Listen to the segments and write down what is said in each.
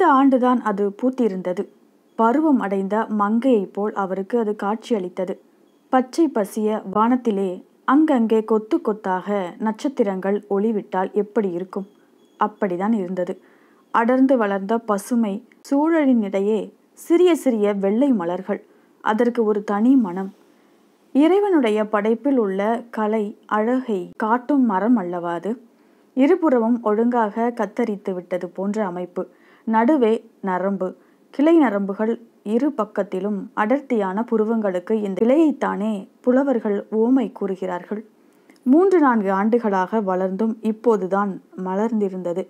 இந்த ஆண்டுதான் அது பூத்திருந்தது பருவம் அடைந்த மங்கையைப் போல் அவருக்கு அது காட்சியளித்தது பச்சை பசிய வானத்திலே அங்கங்கே கொத்து கொத்தாக நட்சத்திரங்கள் ஒளிவிட்டால் எப்படி இருக்கும் அப்படிதான் இருந்தது அடர்ந்து வளர்ந்த பசுமை சூழலினிடையே சிறிய சிறிய வெள்ளை மலர்கள் அதற்கு ஒரு தனி மனம் இறைவனுடைய படைப்பில் உள்ள கலை அழகை காட்டும் மரம் அல்லவாது இருபுறமும் ஒழுங்காக கத்தரித்து விட்டது போன்ற அமைப்பு நடுவே நரம்பு கிளை நரம்புகள் இரு பக்கத்திலும் அடர்த்தியான புருவங்களுக்கு இந்த கிளையைத்தானே புலவர்கள் ஓமை கூறுகிறார்கள் மூன்று நான்கு ஆண்டுகளாக வளர்ந்தும் இப்போதுதான் மலர்ந்திருந்தது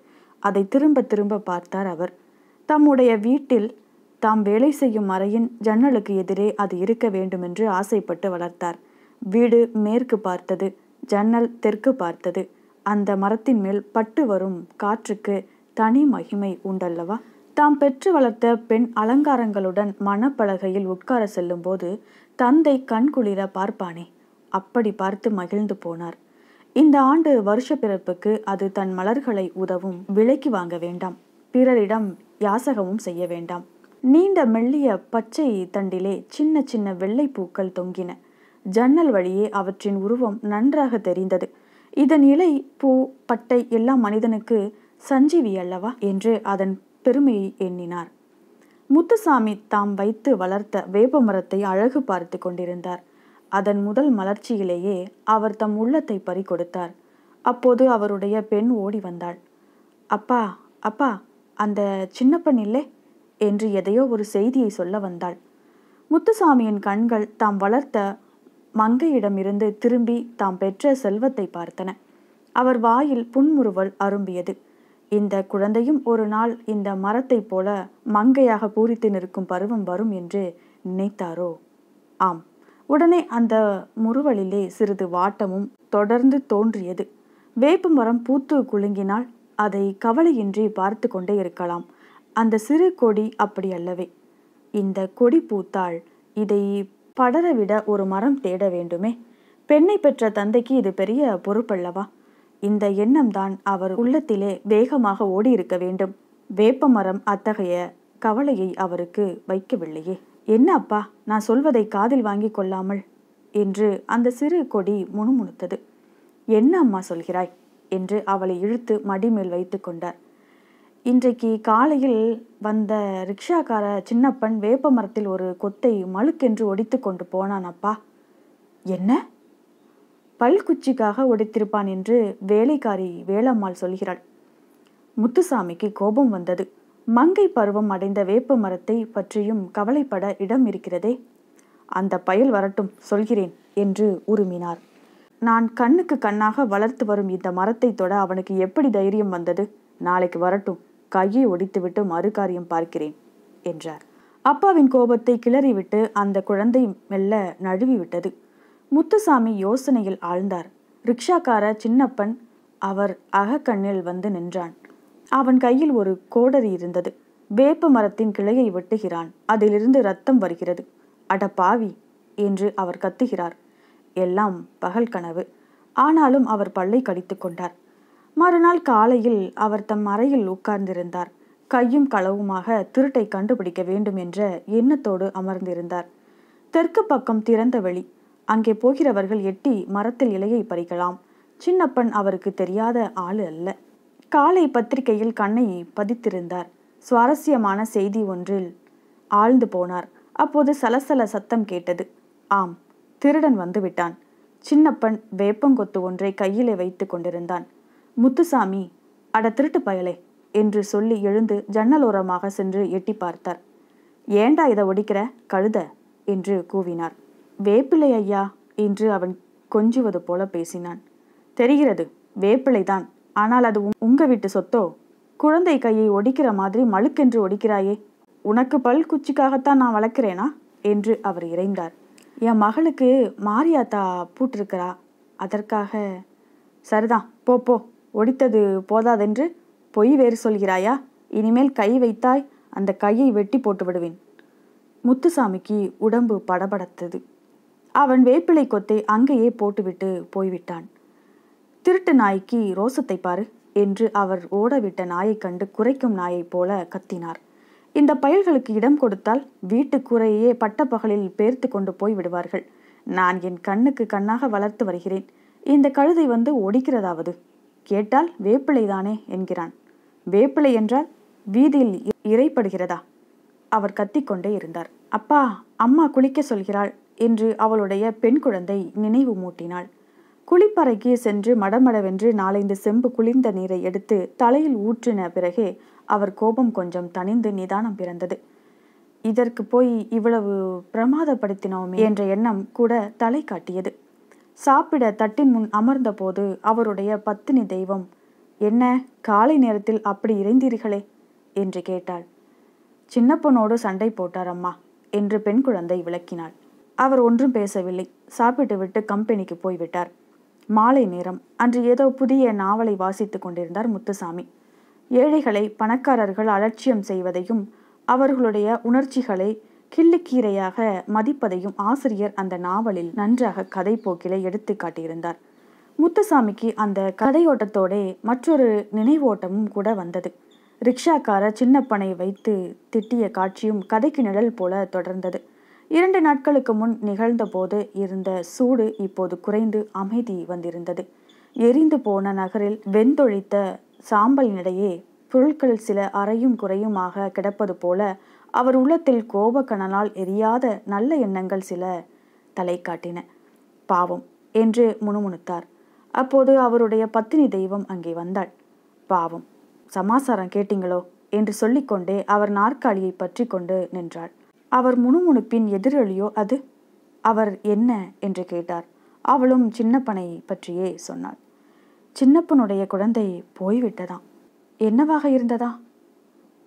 அதை திரும்ப திரும்ப பார்த்தார் அவர் தம்முடைய வீட்டில் தாம் வேலை செய்யும் அறையின் ஜன்னலுக்கு எதிரே அது இருக்க வேண்டுமென்று ஆசைப்பட்டு வளர்த்தார் வீடு மேற்கு பார்த்தது ஜன்னல் தெற்கு பார்த்தது அந்த மரத்தின் மேல் பட்டு வரும் காற்றுக்கு தனி மகிமை உண்டல்லவா தாம் பெற்று வளர்த்த பெண் அலங்காரங்களுடன் மணப்பலகையில் உட்கார செல்லும்போது தந்தை கண்குளிர பார்ப்பானே அப்படி பார்த்து மகிழ்ந்து போனார் இந்த ஆண்டு வருஷ பிறப்புக்கு அது தன் மலர்களை உதவும் விலைக்கு வாங்க வேண்டாம் பிறரிடம் யாசகமும் செய்ய வேண்டாம் நீண்ட மெல்லிய பச்சை தண்டிலே சின்ன சின்ன வெள்ளை பூக்கள் தொங்கின ஜன்னல் வழியே அவற்றின் உருவம் நன்றாக தெரிந்தது இதன் இலை பூ பட்டை எல்லாம் மனிதனுக்கு சஞ்சீவி அல்லவா என்று அதன் பெருமையை எண்ணினார் முத்துசாமி தாம் வைத்து வளர்த்த வேப்ப மரத்தை அழகு பார்த்து கொண்டிருந்தார் அதன் முதல் மலர்ச்சியிலேயே அவர் தம் உள்ளத்தை பறி கொடுத்தார் அப்போது அவருடைய பெண் ஓடி வந்தாள் அப்பா அப்பா அந்த சின்னப்பன் இல்லை என்று எதையோ ஒரு செய்தியை சொல்ல வந்தாள் முத்துசாமியின் கண்கள் தாம் வளர்த்த மங்கையிடமிருந்து திரும்பி தாம் பெற்ற செல்வத்தை பார்த்தன அவர் வாயில் புன்முறுவல் அரும்பியது இந்த குழந்தையும் ஒரு நாள் இந்த மரத்தைப் போல மங்கையாக பூரித்து நிற்கும் பருவம் வரும் என்று நினைத்தாரோ ஆம் உடனே அந்த முறுவலிலே சிறிது வாட்டமும் தொடர்ந்து தோன்றியது வேப்பு மரம் பூத்து குலுங்கினால் அதை கவலையின்றி பார்த்து கொண்டே இருக்கலாம் அந்த சிறு கொடி அப்படி அல்லவே இந்த கொடி பூத்தால் இதை படரவிட ஒரு மரம் தேட வேண்டுமே பெண்ணை பெற்ற தந்தைக்கு இது பெரிய பொறுப்பல்லவா இந்த எண்ணம்தான் அவர் உள்ளத்திலே வேகமாக ஓடியிருக்க வேண்டும் வேப்பமரம் அத்தகைய கவலையை அவருக்கு வைக்கவில்லையே என்ன அப்பா நான் சொல்வதை காதில் வாங்கி கொள்ளாமல் என்று அந்த சிறு கொடி முணுமுணுத்தது என்ன அம்மா சொல்கிறாய் என்று அவளை இழுத்து மடிமேல் வைத்து கொண்டார் இன்றைக்கு காலையில் வந்த ரிக்ஷாக்கார சின்னப்பன் வேப்ப மரத்தில் ஒரு கொத்தை மழுக்கென்று ஒடித்து கொண்டு போனான் அப்பா என்ன பல்குச்சிக்காக உடைத்திருப்பான் என்று வேலைக்காரி வேலம்மாள் சொல்கிறாள் முத்துசாமிக்கு கோபம் வந்தது மங்கை பருவம் அடைந்த வேப்ப மரத்தை பற்றியும் கவலைப்பட இடம் இருக்கிறதே அந்த பயல் வரட்டும் சொல்கிறேன் என்று உருமினார் நான் கண்ணுக்கு கண்ணாக வளர்த்து வரும் இந்த மரத்தை தொட அவனுக்கு எப்படி தைரியம் வந்தது நாளைக்கு வரட்டும் கையை ஒடித்துவிட்டு மறுகாரியம் பார்க்கிறேன் என்றார் அப்பாவின் கோபத்தை கிளறிவிட்டு அந்த குழந்தை மெல்ல நழுவி விட்டது முத்துசாமி யோசனையில் ஆழ்ந்தார் ரிக்ஷாக்கார சின்னப்பன் அவர் அகக்கண்ணில் வந்து நின்றான் அவன் கையில் ஒரு கோடரி இருந்தது வேப்ப மரத்தின் கிளையை வெட்டுகிறான் அதிலிருந்து ரத்தம் வருகிறது அட பாவி என்று அவர் கத்துகிறார் எல்லாம் பகல் கனவு ஆனாலும் அவர் பல்லை கடித்து கொண்டார் மறுநாள் காலையில் அவர் தம் அறையில் உட்கார்ந்திருந்தார் கையும் களவுமாக திருட்டை கண்டுபிடிக்க வேண்டும் என்ற எண்ணத்தோடு அமர்ந்திருந்தார் தெற்கு பக்கம் திறந்த வெளி அங்கே போகிறவர்கள் எட்டி மரத்தில் இலையை பறிக்கலாம் சின்னப்பன் அவருக்கு தெரியாத ஆள் அல்ல காலை பத்திரிகையில் கண்ணை பதித்திருந்தார் சுவாரஸ்யமான செய்தி ஒன்றில் ஆழ்ந்து போனார் அப்போது சலசல சத்தம் கேட்டது ஆம் திருடன் வந்துவிட்டான் சின்னப்பன் வேப்பங்கொத்து ஒன்றை கையிலே வைத்து கொண்டிருந்தான் முத்துசாமி அட திருட்டு பயலே என்று சொல்லி எழுந்து ஜன்னலோரமாக சென்று எட்டி பார்த்தார் ஏண்டா இதை ஒடிக்கிற கழுத என்று கூவினார் வேப்பிலை ஐயா என்று அவன் கொஞ்சுவது போல பேசினான் தெரிகிறது வேப்பிலைதான் ஆனால் அது உங்க வீட்டு சொத்தோ குழந்தை கையை ஒடிக்கிற மாதிரி மழுக்கென்று ஒடிக்கிறாயே உனக்கு பல் குச்சிக்காகத்தான் நான் வளர்க்கிறேனா என்று அவர் இறைந்தார் என் மகளுக்கு மாரியாத்தா பூட்டிருக்கிறா அதற்காக சரிதான் போ போ ஒடித்தது போதாதென்று பொய் வேறு சொல்கிறாயா இனிமேல் கை வைத்தாய் அந்த கையை வெட்டி போட்டு விடுவேன் முத்துசாமிக்கு உடம்பு படபடத்தது அவன் வேப்பிலை கொத்தை அங்கேயே போட்டுவிட்டு போய்விட்டான் திருட்டு நாய்க்கு ரோசத்தை பாரு என்று அவர் ஓடவிட்ட நாயைக் கண்டு குறைக்கும் நாயைப் போல கத்தினார் இந்த பயல்களுக்கு இடம் கொடுத்தால் வீட்டு கூரையே பட்டப்பகலில் பேர்த்து கொண்டு போய் விடுவார்கள் நான் என் கண்ணுக்கு கண்ணாக வளர்த்து வருகிறேன் இந்த கழுதை வந்து ஒடிக்கிறதாவது கேட்டால் வேப்பிலைதானே என்கிறான் வேப்பிலை என்றால் வீதியில் இறைப்படுகிறதா அவர் கத்திக்கொண்டே இருந்தார் அப்பா அம்மா குளிக்க சொல்கிறாள் என்று அவளுடைய பெண் குழந்தை நினைவு மூட்டினாள் குளிப்பறைக்கு சென்று மடமடவென்று நாலந்து செம்பு குளிர்ந்த நீரை எடுத்து தலையில் ஊற்றின பிறகே அவர் கோபம் கொஞ்சம் தணிந்து நிதானம் பிறந்தது இதற்கு போய் இவ்வளவு பிரமாதப்படுத்தினோமே என்ற எண்ணம் கூட தலை காட்டியது சாப்பிட தட்டின் முன் அமர்ந்தபோது அவருடைய பத்தினி தெய்வம் என்ன காலை நேரத்தில் அப்படி இறைந்தீர்களே என்று கேட்டாள் சின்னப்பனோடு சண்டை போட்டார் அம்மா என்று பெண் குழந்தை விளக்கினாள் அவர் ஒன்றும் பேசவில்லை சாப்பிட்டுவிட்டு கம்பெனிக்கு போய்விட்டார் மாலை நேரம் அன்று ஏதோ புதிய நாவலை வாசித்து கொண்டிருந்தார் முத்துசாமி ஏழைகளை பணக்காரர்கள் அலட்சியம் செய்வதையும் அவர்களுடைய உணர்ச்சிகளை கிள்ளிக்கீரையாக மதிப்பதையும் ஆசிரியர் அந்த நாவலில் நன்றாக கதை போக்கிலே எடுத்து காட்டியிருந்தார் முத்துசாமிக்கு அந்த கதையோட்டத்தோடே மற்றொரு நினைவோட்டமும் கூட வந்தது ரிக்ஷாக்கார சின்னப்பனை வைத்து திட்டிய காட்சியும் கதைக்கு நிழல் போல தொடர்ந்தது இரண்டு நாட்களுக்கு முன் நிகழ்ந்தபோது இருந்த சூடு இப்போது குறைந்து அமைதி வந்திருந்தது எரிந்து போன நகரில் வெந்தொழித்த நிலையே பொருட்கள் சில அறையும் குறையுமாக கிடப்பது போல அவர் உள்ளத்தில் கோபக்கணனால் எரியாத நல்ல எண்ணங்கள் சில தலை காட்டின பாவம் என்று முணுமுணுத்தார் அப்போது அவருடைய பத்தினி தெய்வம் அங்கே வந்தாள் பாவம் சமாசாரம் கேட்டீங்களோ என்று சொல்லிக்கொண்டே அவர் நாற்காலியை பற்றி கொண்டு நின்றாள் அவர் முணுமுணுப்பின் எதிரொலியோ அது அவர் என்ன என்று கேட்டார் அவளும் சின்னப்பனை பற்றியே சொன்னாள் சின்னப்பனுடைய குழந்தை போய்விட்டதாம் என்னவாக இருந்ததா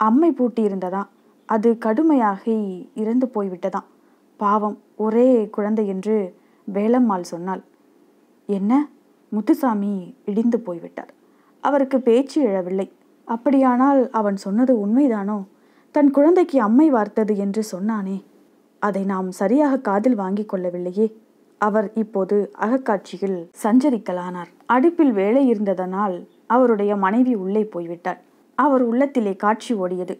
அம்மை பூட்டி இருந்ததா அது கடுமையாக இறந்து போய்விட்டதாம் பாவம் ஒரே குழந்தை என்று வேலம்மாள் சொன்னாள் என்ன முத்துசாமி இடிந்து போய்விட்டார் அவருக்கு பேச்சு எழவில்லை அப்படியானால் அவன் சொன்னது உண்மைதானோ தன் குழந்தைக்கு அம்மை வார்த்தது என்று சொன்னானே அதை நாம் சரியாக காதில் வாங்கிக் கொள்ளவில்லையே அவர் இப்போது அகக்காட்சியில் சஞ்சரிக்கலானார் அடுப்பில் வேலை இருந்ததனால் அவருடைய மனைவி உள்ளே போய்விட்டார் அவர் உள்ளத்திலே காட்சி ஓடியது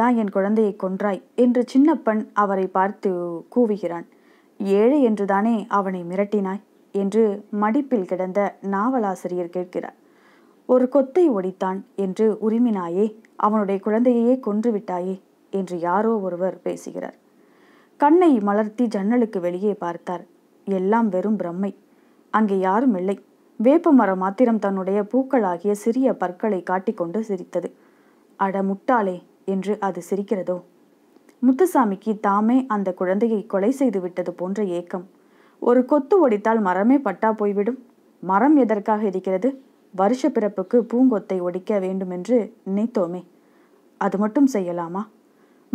தான் என் குழந்தையை கொன்றாய் என்று சின்னப்பன் அவரை பார்த்து கூவுகிறான் ஏழை என்றுதானே அவனை மிரட்டினாய் என்று மடிப்பில் கிடந்த நாவலாசிரியர் கேட்கிறார் ஒரு கொத்தை ஒடித்தான் என்று உரிமினாயே அவனுடைய குழந்தையையே கொன்று விட்டாயே என்று யாரோ ஒருவர் பேசுகிறார் கண்ணை மலர்த்தி ஜன்னலுக்கு வெளியே பார்த்தார் எல்லாம் வெறும் பிரம்மை அங்கே யாரும் இல்லை வேப்ப மரம் மாத்திரம் தன்னுடைய பூக்களாகிய சிறிய பற்களை காட்டிக்கொண்டு சிரித்தது அட முட்டாளே என்று அது சிரிக்கிறதோ முத்துசாமிக்கு தாமே அந்த குழந்தையை கொலை செய்து விட்டது போன்ற ஏக்கம் ஒரு கொத்து ஒடித்தால் மரமே பட்டா போய்விடும் மரம் எதற்காக இருக்கிறது வருஷ பிறப்புக்கு பூங்கொத்தை ஒடிக்க வேண்டுமென்று நினைத்தோமே அது மட்டும் செய்யலாமா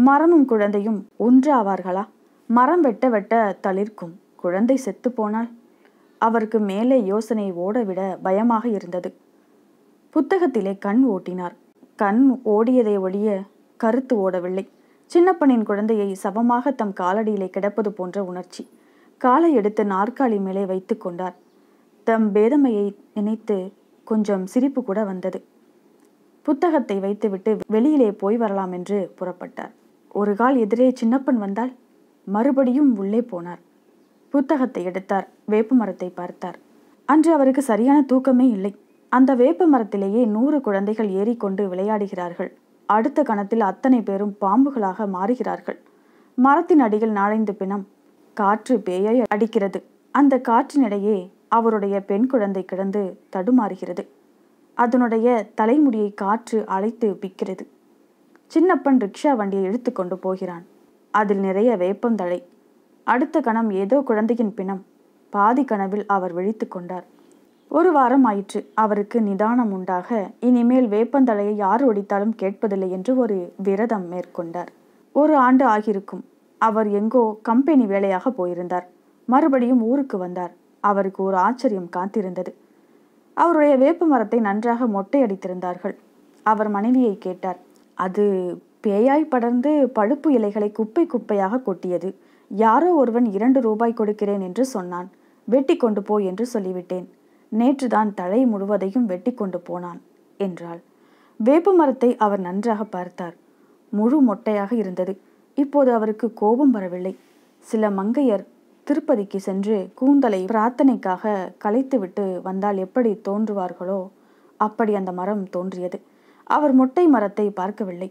மரமும் குழந்தையும் ஒன்றாவார்களா மரம் வெட்ட வெட்ட தளிர்க்கும் குழந்தை செத்து போனால் அவருக்கு மேலே யோசனை ஓடவிட பயமாக இருந்தது புத்தகத்திலே கண் ஓட்டினார் கண் ஓடியதை ஒழிய கருத்து ஓடவில்லை சின்னப்பனின் குழந்தையை சவமாக தம் காலடியிலே கிடப்பது போன்ற உணர்ச்சி காலை எடுத்து நாற்காலி மேலே வைத்து கொண்டார் தம் பேதமையை நினைத்து கொஞ்சம் சிரிப்பு கூட வந்தது புத்தகத்தை வைத்துவிட்டு வெளியிலே போய் வரலாம் என்று புறப்பட்டார் ஒரு கால் எதிரே சின்னப்பன் வந்தால் மறுபடியும் உள்ளே போனார் புத்தகத்தை எடுத்தார் வேப்ப மரத்தை பார்த்தார் அன்று அவருக்கு சரியான தூக்கமே இல்லை அந்த வேப்ப மரத்திலேயே நூறு குழந்தைகள் ஏறிக்கொண்டு விளையாடுகிறார்கள் அடுத்த கணத்தில் அத்தனை பேரும் பாம்புகளாக மாறுகிறார்கள் மரத்தின் அடிகள் நாளைந்து பிணம் காற்று பேயாய் அடிக்கிறது அந்த காற்றினிடையே அவருடைய பெண் குழந்தை கிடந்து தடுமாறுகிறது அதனுடைய தலைமுடியை காற்று அழைத்து பிக்கிறது சின்னப்பன் ரிக்ஷா வண்டியை இழுத்து கொண்டு போகிறான் அதில் நிறைய வேப்பந்தழை அடுத்த கணம் ஏதோ குழந்தையின் பிணம் பாதி கனவில் அவர் விழித்து கொண்டார் ஒரு வாரம் ஆயிற்று அவருக்கு நிதானம் உண்டாக இனிமேல் வேப்பந்தலையை யார் ஒடித்தாலும் கேட்பதில்லை என்று ஒரு விரதம் மேற்கொண்டார் ஒரு ஆண்டு ஆகியிருக்கும் அவர் எங்கோ கம்பெனி வேலையாக போயிருந்தார் மறுபடியும் ஊருக்கு வந்தார் அவருக்கு ஒரு ஆச்சரியம் காத்திருந்தது அவருடைய வேப்ப மரத்தை நன்றாக மொட்டையடித்திருந்தார்கள் அவர் மனைவியை கேட்டார் அது பேயாய் படர்ந்து பழுப்பு இலைகளை குப்பை குப்பையாக கொட்டியது யாரோ ஒருவன் இரண்டு ரூபாய் கொடுக்கிறேன் என்று சொன்னான் வெட்டி கொண்டு போ என்று சொல்லிவிட்டேன் நேற்றுதான் தலை முழுவதையும் வெட்டி கொண்டு போனான் என்றாள் வேப்பு மரத்தை அவர் நன்றாக பார்த்தார் முழு மொட்டையாக இருந்தது இப்போது அவருக்கு கோபம் வரவில்லை சில மங்கையர் திருப்பதிக்கு சென்று கூந்தலை பிரார்த்தனைக்காக கலைத்துவிட்டு வந்தால் எப்படி தோன்றுவார்களோ அப்படி அந்த மரம் தோன்றியது அவர் மொட்டை மரத்தை பார்க்கவில்லை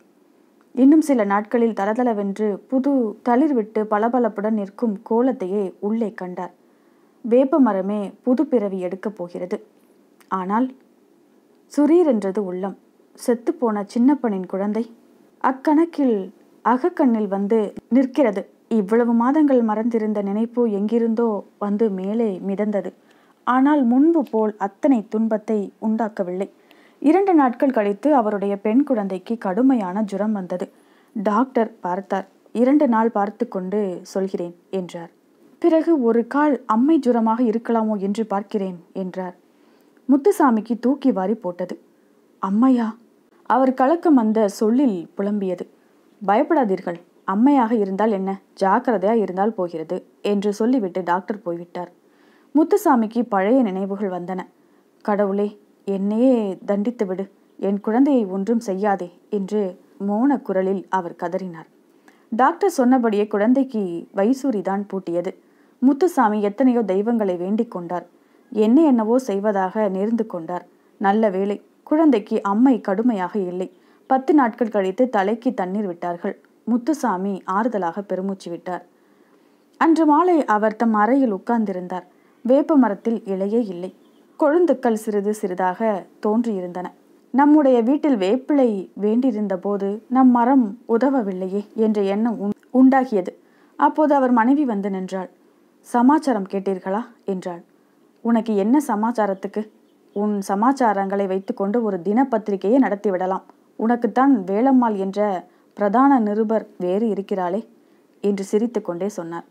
இன்னும் சில நாட்களில் தளதளவென்று புது தளிர்விட்டு பளபளப்புடன் நிற்கும் கோலத்தையே உள்ளே கண்டார் வேப்ப மரமே புது பிறவி எடுக்கப் போகிறது ஆனால் சுரீர் என்றது உள்ளம் செத்துப்போன சின்னப்பனின் குழந்தை அக்கணக்கில் அகக்கண்ணில் வந்து நிற்கிறது இவ்வளவு மாதங்கள் மறந்திருந்த நினைப்பு எங்கிருந்தோ வந்து மேலே மிதந்தது ஆனால் முன்பு போல் அத்தனை துன்பத்தை உண்டாக்கவில்லை இரண்டு நாட்கள் கழித்து அவருடைய பெண் குழந்தைக்கு கடுமையான ஜுரம் வந்தது டாக்டர் பார்த்தார் இரண்டு நாள் பார்த்து கொண்டு சொல்கிறேன் என்றார் பிறகு ஒரு கால் அம்மை ஜுரமாக இருக்கலாமோ என்று பார்க்கிறேன் என்றார் முத்துசாமிக்கு தூக்கி வாரி போட்டது அம்மையா அவர் கலக்கம் அந்த சொல்லில் புலம்பியது பயப்படாதீர்கள் அம்மையாக இருந்தால் என்ன ஜாக்கிரதையாக இருந்தால் போகிறது என்று சொல்லிவிட்டு டாக்டர் போய்விட்டார் முத்துசாமிக்கு பழைய நினைவுகள் வந்தன கடவுளே என்னையே தண்டித்து விடு என் குழந்தையை ஒன்றும் செய்யாதே என்று மோன குரலில் அவர் கதறினார் டாக்டர் சொன்னபடியே குழந்தைக்கு வைசூரி தான் பூட்டியது முத்துசாமி எத்தனையோ தெய்வங்களை வேண்டிக் கொண்டார் என்ன என்னவோ செய்வதாக நேர்ந்து கொண்டார் நல்ல வேலை குழந்தைக்கு அம்மை கடுமையாக இல்லை பத்து நாட்கள் கழித்து தலைக்கு தண்ணீர் விட்டார்கள் முத்துசாமி ஆறுதலாக பெருமூச்சு விட்டார் அன்று மாலை அவர் தம் அறையில் உட்கார்ந்திருந்தார் வேப்ப மரத்தில் இலையே இல்லை கொழுந்துக்கள் சிறிது சிறிதாக தோன்றியிருந்தன நம்முடைய வீட்டில் வேப்பிலை வேண்டியிருந்த போது நம் மரம் உதவவில்லையே என்ற எண்ணம் உண்டாகியது அப்போது அவர் மனைவி வந்து நின்றாள் சமாச்சாரம் கேட்டீர்களா என்றாள் உனக்கு என்ன சமாச்சாரத்துக்கு உன் சமாச்சாரங்களை வைத்துக்கொண்டு ஒரு தினப்பத்திரிகையை நடத்திவிடலாம் உனக்குத்தான் வேலம்மாள் என்ற பிரதான நிருபர் வேறு இருக்கிறாளே என்று சிரித்து கொண்டே சொன்னார்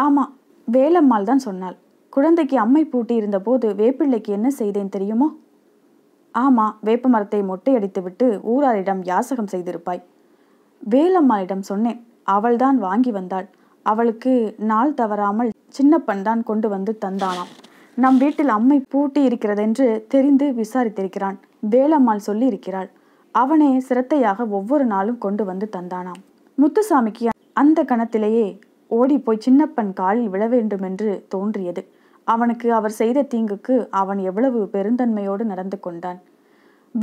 ஆமாம் வேலம்மாள் தான் சொன்னாள் குழந்தைக்கு அம்மை பூட்டி இருந்தபோது வேப்பிள்ளைக்கு என்ன செய்தேன் தெரியுமோ ஆமாம் வேப்ப மரத்தை மொட்டையடித்துவிட்டு ஊராரிடம் யாசகம் செய்திருப்பாய் வேலம்மாளிடம் சொன்னேன் அவள்தான் வாங்கி வந்தாள் அவளுக்கு நாள் தவறாமல் சின்னப்பன் தான் கொண்டு வந்து தந்தானாம் நம் வீட்டில் அம்மை பூட்டி இருக்கிறதென்று தெரிந்து விசாரித்திருக்கிறான் வேலம்மாள் சொல்லி இருக்கிறாள் அவனே சிரத்தையாக ஒவ்வொரு நாளும் கொண்டு வந்து தந்தானாம் முத்துசாமிக்கு அந்த கணத்திலேயே ஓடிப்போய் சின்னப்பன் காலில் விழ வேண்டுமென்று தோன்றியது அவனுக்கு அவர் செய்த தீங்குக்கு அவன் எவ்வளவு பெருந்தன்மையோடு நடந்து கொண்டான்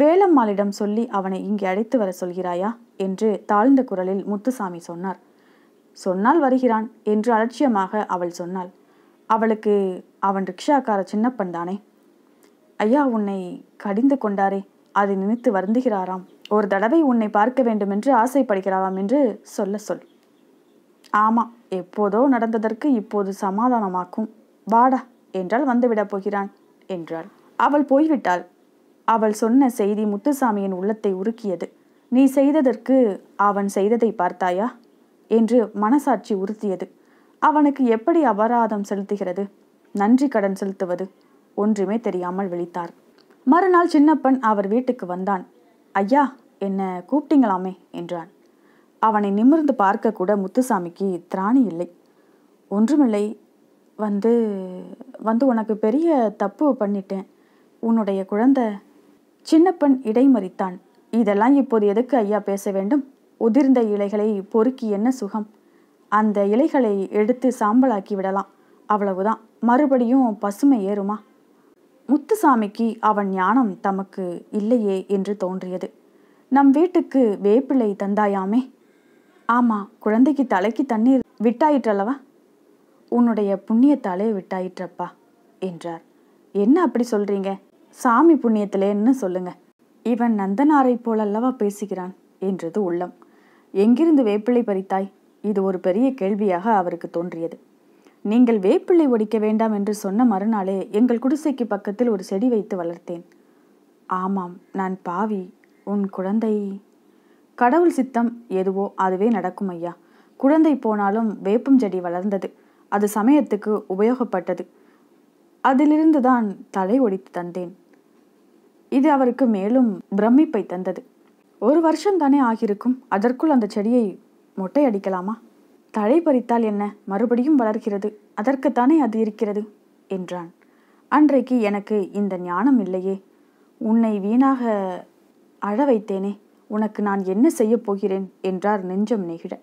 வேலம்மாளிடம் சொல்லி அவனை இங்கே அழைத்து வர சொல்கிறாயா என்று தாழ்ந்த குரலில் முத்துசாமி சொன்னார் சொன்னால் வருகிறான் என்று அலட்சியமாக அவள் சொன்னாள் அவளுக்கு அவன் ரிக்ஷாக்கார சின்னப்பன் தானே ஐயா உன்னை கடிந்து கொண்டாரே அதை நினைத்து வருந்துகிறாராம் ஒரு தடவை உன்னை பார்க்க வேண்டுமென்று ஆசைப்படுகிறாராம் என்று சொல்ல சொல் ஆமாம் எப்போதோ நடந்ததற்கு இப்போது சமாதானமாக்கும் வாடா என்றால் வந்துவிடப் போகிறான் என்றாள் அவள் போய்விட்டாள் அவள் சொன்ன செய்தி முத்துசாமியின் உள்ளத்தை உருக்கியது நீ செய்ததற்கு அவன் செய்ததை பார்த்தாயா என்று மனசாட்சி உறுத்தியது அவனுக்கு எப்படி அபராதம் செலுத்துகிறது நன்றி கடன் செலுத்துவது ஒன்றுமே தெரியாமல் விழித்தார் மறுநாள் சின்னப்பன் அவர் வீட்டுக்கு வந்தான் ஐயா என்னை கூப்பிட்டீங்களாமே என்றான் அவனை நிமிர்ந்து பார்க்க கூட முத்துசாமிக்கு திராணி இல்லை ஒன்றுமில்லை வந்து வந்து உனக்கு பெரிய தப்பு பண்ணிட்டேன் உன்னுடைய குழந்தை சின்னப்பன் இடைமறித்தான் இதெல்லாம் இப்போது எதுக்கு ஐயா பேச வேண்டும் உதிர்ந்த இலைகளை பொறுக்கி என்ன சுகம் அந்த இலைகளை எடுத்து சாம்பலாக்கி விடலாம் அவ்வளவுதான் மறுபடியும் பசுமை ஏறுமா முத்துசாமிக்கு அவன் ஞானம் தமக்கு இல்லையே என்று தோன்றியது நம் வீட்டுக்கு வேப்பிலை தந்தாயாமே ஆமா குழந்தைக்கு தலைக்கு தண்ணீர் விட்டாயிற்றல்லவா உன்னுடைய புண்ணியத்தாலே விட்டாயிற்றப்பா என்றார் என்ன அப்படி சொல்றீங்க சாமி புண்ணியத்திலேன்னு சொல்லுங்க இவன் நந்தனாரை போலல்லவா பேசுகிறான் என்றது உள்ளம் எங்கிருந்து வேப்பிலை பறித்தாய் இது ஒரு பெரிய கேள்வியாக அவருக்கு தோன்றியது நீங்கள் வேப்பிள்ளை ஒடிக்க வேண்டாம் என்று சொன்ன மறுநாளே எங்கள் குடிசைக்கு பக்கத்தில் ஒரு செடி வைத்து வளர்த்தேன் ஆமாம் நான் பாவி உன் குழந்தை கடவுள் சித்தம் எதுவோ அதுவே நடக்கும் ஐயா குழந்தை போனாலும் வேப்பம் செடி வளர்ந்தது அது சமயத்துக்கு உபயோகப்பட்டது அதிலிருந்து தான் தலை ஒடித்து தந்தேன் இது அவருக்கு மேலும் பிரமிப்பை தந்தது ஒரு வருஷம் தானே ஆகியிருக்கும் அதற்குள் அந்த செடியை மொட்டை அடிக்கலாமா தழை பறித்தால் என்ன மறுபடியும் வளர்கிறது அதற்குத்தானே அது இருக்கிறது என்றான் அன்றைக்கு எனக்கு இந்த ஞானம் இல்லையே உன்னை வீணாக அழ வைத்தேனே உனக்கு நான் என்ன செய்யப் போகிறேன் என்றார் நெஞ்சம் நெகிழ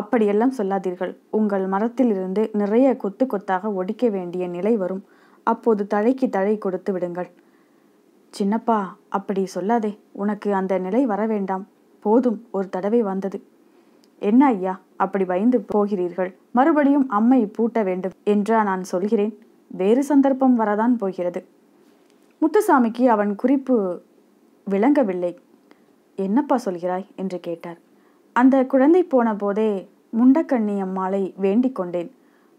அப்படியெல்லாம் சொல்லாதீர்கள் உங்கள் மரத்திலிருந்து நிறைய கொத்து கொத்தாக ஒடிக்க வேண்டிய நிலை வரும் அப்போது தழைக்கு தழை கொடுத்து விடுங்கள் சின்னப்பா அப்படி சொல்லாதே உனக்கு அந்த நிலை வர வேண்டாம் போதும் ஒரு தடவை வந்தது என்ன ஐயா அப்படி பயந்து போகிறீர்கள் மறுபடியும் அம்மை பூட்ட வேண்டும் என்றா நான் சொல்கிறேன் வேறு சந்தர்ப்பம் வரதான் போகிறது முத்துசாமிக்கு அவன் குறிப்பு விளங்கவில்லை என்னப்பா சொல்கிறாய் என்று கேட்டார் அந்த குழந்தை போன போதே முண்டக்கண்ணி அம்மாளை வேண்டிக் கொண்டேன்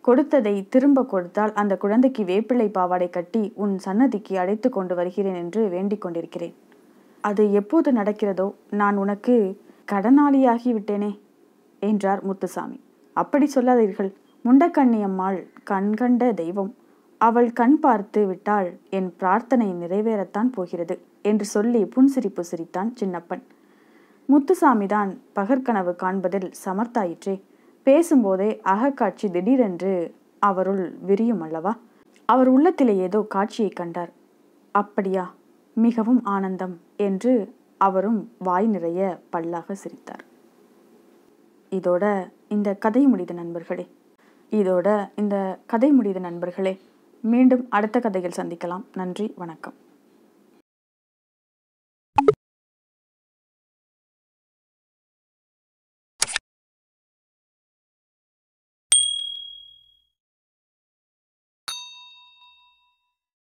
கொடுத்ததை திரும்ப கொடுத்தால் அந்த குழந்தைக்கு வேப்பிள்ளை பாவாடை கட்டி உன் சன்னதிக்கு அழைத்து கொண்டு வருகிறேன் என்று வேண்டிக் கொண்டிருக்கிறேன் அது எப்போது நடக்கிறதோ நான் உனக்கு கடனாளியாகிவிட்டேனே என்றார் முத்துசாமி அப்படி சொல்லாதீர்கள் முண்டக்கண்ணியம்மாள் கண்கண்ட தெய்வம் அவள் கண் பார்த்து விட்டால் என் பிரார்த்தனை நிறைவேறத்தான் போகிறது என்று சொல்லி புன்சிரிப்பு சிரித்தான் சின்னப்பன் முத்துசாமி தான் பகற்கனவு காண்பதில் சமர்த்தாயிற்றே பேசும்போதே அகக்காட்சி திடீரென்று அவருள் விரியும் அல்லவா அவர் உள்ளத்திலே ஏதோ காட்சியை கண்டார் அப்படியா மிகவும் ஆனந்தம் என்று அவரும் வாய் நிறைய பல்லாக சிரித்தார் இதோட இந்த கதை முடித நண்பர்களே இதோட இந்த கதை முடித நண்பர்களே மீண்டும் அடுத்த கதையில் சந்திக்கலாம் நன்றி வணக்கம்